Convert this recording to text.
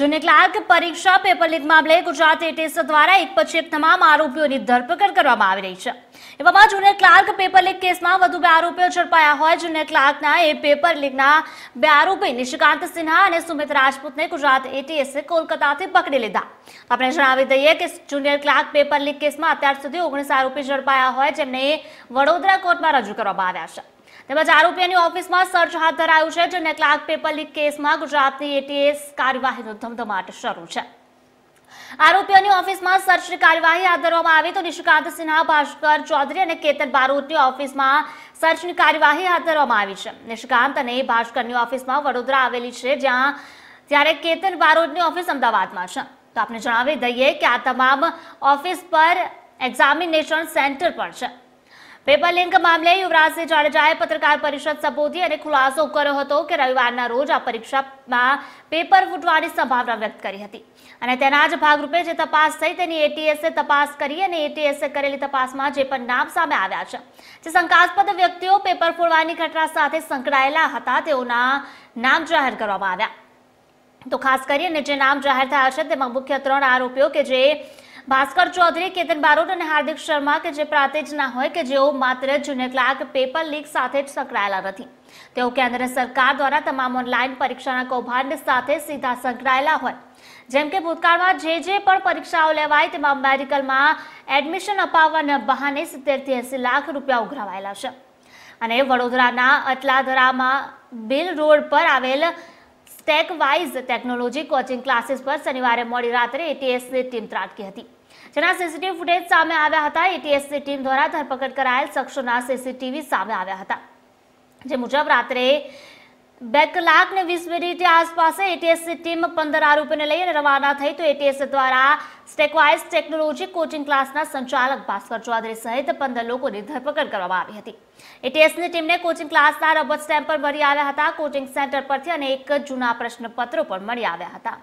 જૂની ક્લાર્ક પરીક્ષા paper leak મામલે ગુજરાત એટીએસ દ્વારા એક પછી એક તમામ આરોપીઓની ધરપકડ કરવામાં આવી રહી છે એવામાં જુનિયર ક્લાર્ક પેપર લીક કેસમાં વધુ બે આરોપીઓ ઝડપાયા હોય જુનિયર ક્લાર્કના એ પેપર લીકના બે આરોપી નિશિકાંત સિન્હા અને સુમિત રાજપૂતને ગુજરાત એટીએસે કોલકાતાથી પકડી લીધા આપણે જણાવી દઈએ કે જુનિયર ક્લાર્ક પેપર લીક કેસમાં અત્યાર સુધી ઓગણીસ આરોપી ઝડપાયા હોય જેમને વડોદરા કોર્ટમાં રજૂ કરવામાં આવ્યા છે તેમજ આરોપીઓની ઓફિસમાં સર્ચ હાથ ધરાયું છે જેને ક્લાર્ક પેપર લીક કેસમાં ગુજરાતની એટીએસ કાર્યવાહીનો ધમધમાટ શરૂ છે આરોપીઓની ઓફિસમાં સર્ચની કાર્યવાહી હાથ ધરવામાં આવી તો નિષ્કાંત સિન્હા ભાસ્કર ચૌધરી અને કેતન બારોટની ઓફિસમાં સર્ચની કાર્યવાહી હાથ ધરવામાં આવી છે નિષ્કાંત અને ભાસ્કરની ઓફિસમાં વડોદરા આવેલી છે જ્યાં ત્યારે કેતન બારોટની ઓફિસ અમદાવાદમાં છે તો આપણે જણાવી દઈએ કે આ તમામ ઓફિસ પર એક્ઝામિનેશન સેન્ટર પણ છે પેપર લિંક મામલે યુવરાજસિંહ જાડેજાએ પત્રકાર પરિષદ સંબોધી અને ખુલાસો કર્યો હતો કે રવિવારના રોજ આ પરીક્ષામાં પેપર ફૂટવાની સંભાવના વ્યક્ત કરી હતી અને તેના જ ભાગરૂપે જે તપાસ થઈ તેની એટીએસએ તપાસ કરી અને એટીએસએ કરેલી તપાસમાં જે પણ નામ સામે આવ્યા છે જે શંકાસ્પદ વ્યક્તિઓ પેપર ફોડવાની ઘટના સાથે સંકળાયેલા હતા તેઓના નામ જાહેર કરવામાં આવ્યા તો ખાસ કરીને જે નામ જાહેર થયા છે તેમાં મુખ્ય ત્રણ આરોપીઓ કે જે ભાસ્કર ચૌધરી કેતન બારોટ અને હાર્દિક શર્મા કે જે પ્રાંતેજના હોય કે જેઓ માત્ર જુનિયર ક્લાર્ક પેપર લીક સાથે જ સંકળાયેલા નથી તેઓ કેન્દ્ર સરકાર દ્વારા તમામ ઓનલાઈન પરીક્ષાના કૌભાંડ સાથે સીધા સંકળાયેલા હોય જેમ કે ભૂતકાળમાં જે જે પણ પરીક્ષાઓ લેવાય તેમાં મેડિકલમાં એડમિશન અપાવવાના બહાને સિત્તેરથી એંસી લાખ રૂપિયા ઉઘરાવાયેલા છે અને વડોદરાના અટલાધરામાં બિલ રોડ પર આવેલ stack wise technology coaching classes પર શનિવારે મોડી રાત્રે એટીએસની ટીમ ત્રાટકી હતી જેના સીસીટીવી ફૂટેજ સામે આવ્યા હતા એટીએસની ટીમ દ્વારા ધરપકડ કરાયેલ શખ્સોના સીસીટીવી સામે આવ્યા હતા જે મુજબ રાત્રે બે કલાકને ને વીસ મિનિટ આસપાસ એટીએસની ટીમ પંદર આરોપીને લઈને રવાના થઈ તો એટીએસ દ્વારા સ્ટેકવાઇઝ ટેકનોલોજી કોચિંગ ક્લાસના સંચાલક ભાસ્કર ચૌધરી સહિત પંદર લોકોની ધરપકડ કરવામાં આવી હતી એટીએસની ટીમને કોચિંગ ક્લાસના રબર સ્ટેમ્પર પર મળી આવ્યા હતા કોચિંગ સેન્ટર પરથી અને એક જૂના પ્રશ્નપત્રો પણ મળી આવ્યા હતા